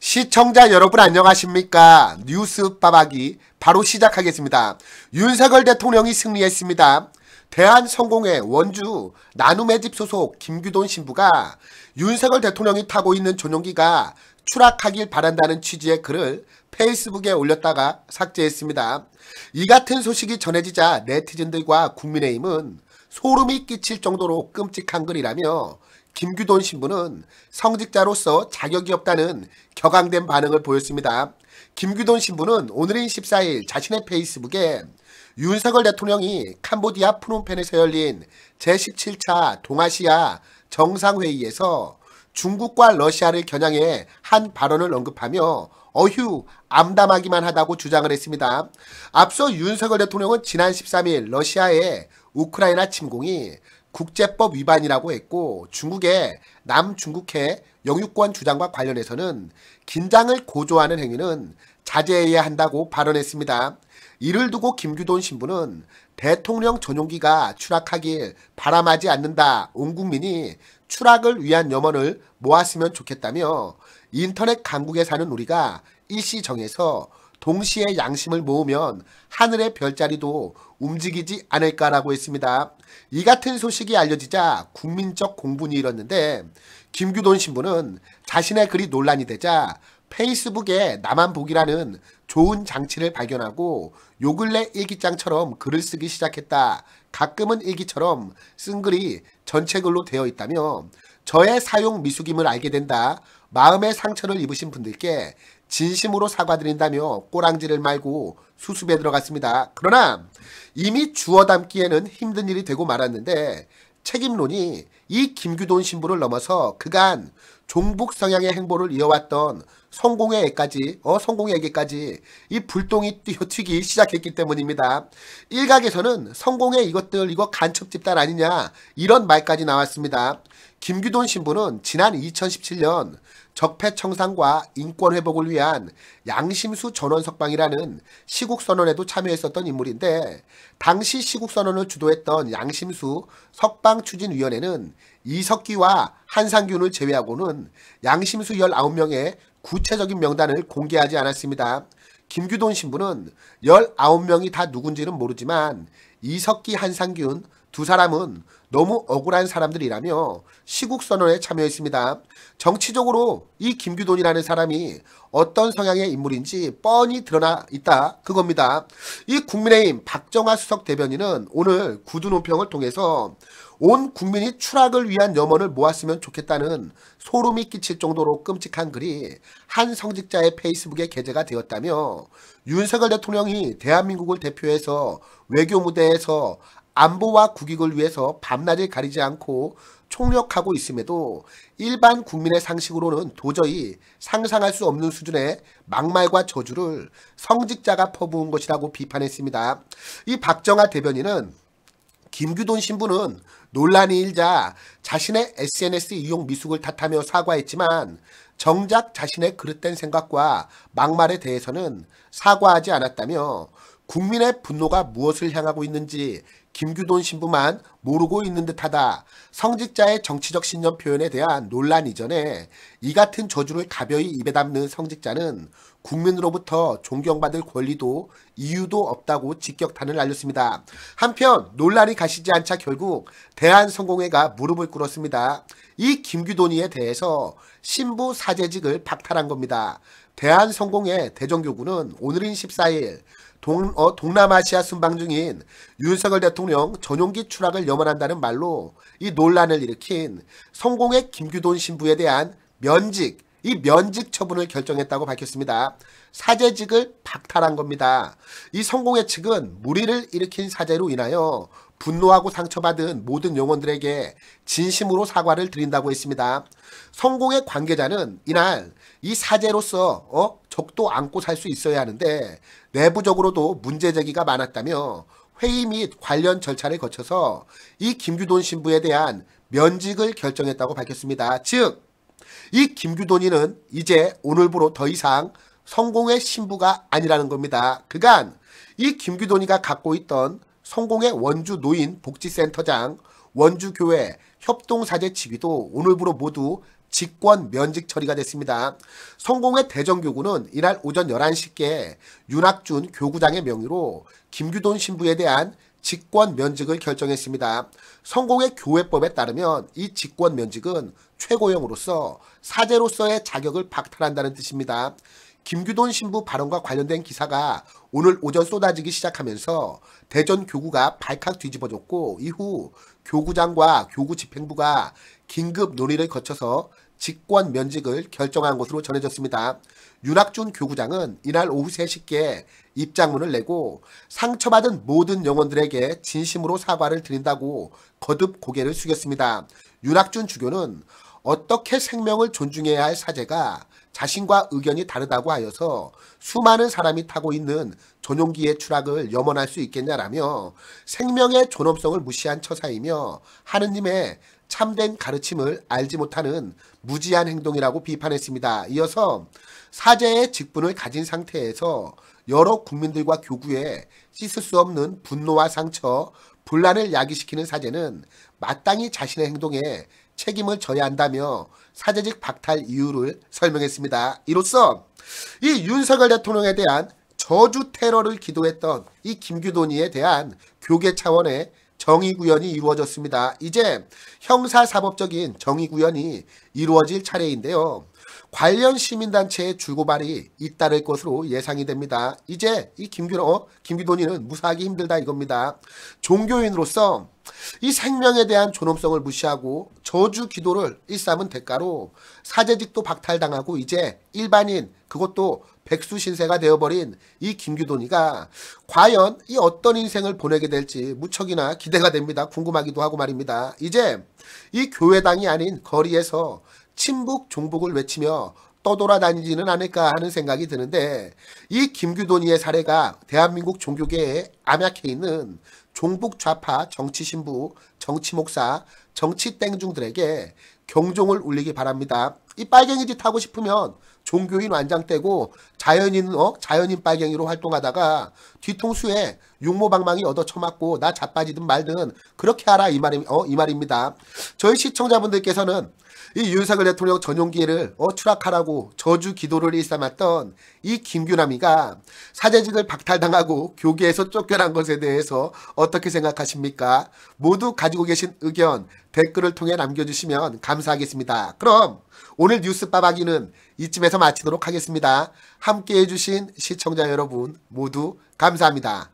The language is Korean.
시청자 여러분 안녕하십니까 뉴스 빠박이 바로 시작하겠습니다 윤석열 대통령이 승리했습니다 대한성공의 원주 나눔의 집 소속 김규돈 신부가 윤석열 대통령이 타고 있는 전용기가 추락하길 바란다는 취지의 글을 페이스북에 올렸다가 삭제했습니다. 이 같은 소식이 전해지자 네티즌들과 국민의힘은 소름이 끼칠 정도로 끔찍한 글이라며 김규돈 신부는 성직자로서 자격이 없다는 격앙된 반응을 보였습니다. 김규돈 신부는 오늘인 14일 자신의 페이스북에 윤석열 대통령이 캄보디아 푸놈펜에서 열린 제17차 동아시아 정상회의에서 중국과 러시아를 겨냥해 한 발언을 언급하며 어휴 암담하기만 하다고 주장을 했습니다. 앞서 윤석열 대통령은 지난 13일 러시아의 우크라이나 침공이 국제법 위반이라고 했고 중국의 남중국해 영유권 주장과 관련해서는 긴장을 고조하는 행위는 자제해야 한다고 발언했습니다. 이를 두고 김규돈 신부는 대통령 전용기가 추락하길 바람하지 않는다. 온 국민이 추락을 위한 염원을 모았으면 좋겠다며 인터넷 강국에 사는 우리가 일시정에서 동시에 양심을 모으면 하늘의 별자리도 움직이지 않을까라고 했습니다. 이 같은 소식이 알려지자 국민적 공분이 일었는데 김규돈 신부는 자신의 글이 논란이 되자 페이스북에 나만 보기라는 좋은 장치를 발견하고 요 근래 일기장처럼 글을 쓰기 시작했다. 가끔은 일기처럼 쓴 글이 전체 글로 되어 있다며 저의 사용 미숙임을 알게 된다. 마음의 상처를 입으신 분들께 진심으로 사과드린다며 꼬랑지를 말고 수습에 들어갔습니다. 그러나 이미 주어 담기에는 힘든 일이 되고 말았는데 책임론이 이 김규돈 신부를 넘어서 그간 종북 성향의 행보를 이어왔던 성공의애까지어성공의애기까지이 불똥이 뛰어튀기 시작했기 때문입니다. 일각에서는 성공의 이것들 이거 간첩 집단 아니냐 이런 말까지 나왔습니다. 김규돈 신부는 지난 2017년 적폐 청산과 인권 회복을 위한 양심수 전원석방이라는 시국선언에도 참여했었던 인물인데 당시 시국선언을 주도했던 양심수 석방추진위원회는 이석기와 한상균을 제외하고는 양심수 19명의 구체적인 명단을 공개하지 않았습니다. 김규돈 신부는 19명이 다 누군지는 모르지만 이석기, 한상균 두 사람은 너무 억울한 사람들이라며 시국선언에 참여했습니다. 정치적으로 이 김규돈이라는 사람이 어떤 성향의 인물인지 뻔히 드러나 있다 그겁니다. 이 국민의힘 박정화 수석 대변인은 오늘 구두 논평을 통해서 온 국민이 추락을 위한 염원을 모았으면 좋겠다는 소름이 끼칠 정도로 끔찍한 글이 한 성직자의 페이스북에 게재가 되었다며 윤석열 대통령이 대한민국을 대표해서 외교 무대에서 안보와 국익을 위해서 밤낮을 가리지 않고 총력하고 있음에도 일반 국민의 상식으로는 도저히 상상할 수 없는 수준의 막말과 저주를 성직자가 퍼부은 것이라고 비판했습니다. 이 박정아 대변인은 김규돈 신부는 논란이 일자 자신의 SNS 이용 미숙을 탓하며 사과했지만 정작 자신의 그릇된 생각과 막말에 대해서는 사과하지 않았다며 국민의 분노가 무엇을 향하고 있는지 김규돈 신부만 모르고 있는 듯하다. 성직자의 정치적 신념 표현에 대한 논란 이전에 이 같은 저주를 가벼이 입에 담는 성직자는 국민으로부터 존경받을 권리도 이유도 없다고 직격탄을 날렸습니다. 한편 논란이 가시지 않자 결국 대한성공회가 무릎을 꿇었습니다. 이 김규돈이에 대해서 신부 사제직을 박탈한 겁니다. 대한성공회 대정교구는 오늘인 14일 동, 어, 동남아시아 순방 중인 윤석열 대통령 전용기 추락을 염원한다는 말로 이 논란을 일으킨 성공의 김규돈 신부에 대한 면직 이 면직 처분을 결정했다고 밝혔습니다. 사제직을 박탈한 겁니다. 이 성공의 측은 무리를 일으킨 사제로 인하여 분노하고 상처받은 모든 영혼들에게 진심으로 사과를 드린다고 했습니다. 성공의 관계자는 이날 이 사제로서 어? 적도 안고 살 수 있어야 하는데 내부적으로도 문제 제기가 많았다며 회의 및 관련 절차를 거쳐서 이 김규돈 신부에 대한 면직을 결정했다고 밝혔습니다. 즉이 김규돈이는 이제 오늘부로 더 이상 성공의 신부가 아니라는 겁니다. 그간 이 김규돈이가 갖고 있던 성공의 원주 노인 복지센터장, 원주교회 협동사제 지위도 오늘부로 모두 직권 면직 처리가 됐습니다. 성공의 대전교구는 이날 오전 11시께 윤학준 교구장의 명의로 김규돈 신부에 대한 직권 면직을 결정했습니다. 성공의 교회법에 따르면 이 직권 면직은 최고형으로서 사제로서의 자격을 박탈한다는 뜻입니다. 김규돈 신부 발언과 관련된 기사가 오늘 오전 쏟아지기 시작하면서 대전 교구가 발칵 뒤집어졌고 이후 교구장과 교구 집행부가 긴급 논의를 거쳐서 직권 면직을 결정한 것으로 전해졌습니다. 윤학준 교구장은 이날 오후 3시께 입장문을 내고 상처받은 모든 영혼들에게 진심으로 사과를 드린다고 거듭 고개를 숙였습니다. 윤학준 주교는 어떻게 생명을 존중해야 할 사제가 자신과 의견이 다르다고 하여서 수많은 사람이 타고 있는 전용기의 추락을 염원할 수 있겠냐라며 생명의 존엄성을 무시한 처사이며 하느님의 참된 가르침을 알지 못하는 무지한 행동이라고 비판했습니다. 이어서 사제의 직분을 가진 상태에서 여러 국민들과 교구에 씻을 수 없는 분노와 상처, 분란을 야기시키는 사제는 마땅히 자신의 행동에 책임을 져야 한다며 사제직 박탈 이유를 설명했습니다. 이로써 이 윤석열 대통령에 대한 저주 테러를 기도했던 이 김규돈이에 대한 교계 차원의 정의 구현이 이루어졌습니다. 이제 형사사법적인 정의 구현이 이루어질 차례인데요. 관련 시민단체의 줄고발이 잇따를 것으로 예상이 됩니다. 이제 이 김규, 로김규돈이는 무사하기 힘들다 이겁니다. 종교인으로서 이 생명에 대한 존엄성을 무시하고 저주 기도를 일삼은 대가로 사제직도 박탈당하고 이제 일반인 그것도 백수 신세가 되어버린 이 김규돈이가 과연 이 어떤 인생을 보내게 될지 무척이나 기대가 됩니다. 궁금하기도 하고 말입니다. 이제 이 교회당이 아닌 거리에서 친북 종북을 외치며 떠돌아다니지는 않을까 하는 생각이 드는데 이 김규돈이의 사례가 대한민국 종교계에 암약해 있는 종북 좌파 정치 신부, 정치 목사, 정치 땡중들에게 경종을 울리기 바랍니다. 이 빨갱이 짓 하고 싶으면 종교인 완장 떼고 자연인 어 자연인 빨갱이로 활동하다가 뒤통수에 육모방망이 얻어 쳐맞고 나 자빠지든 말든 그렇게 하라 이 말이 어이 말입니다. 저희 시청자분들께서는 이 윤석열 대통령 전용기를 어, 추락하라고 저주 기도를 일삼았던 이 김규남이가 사제직을 박탈당하고 교계에서 쫓겨난 것에 대해서 어떻게 생각하십니까? 모두 가지고 계신 의견 댓글을 통해 남겨주시면 감사하겠습니다. 그럼 오늘 뉴스 빠박이는 이쯤에서 마치도록 하겠습니다. 함께해 주신 시청자 여러분 모두 감사합니다.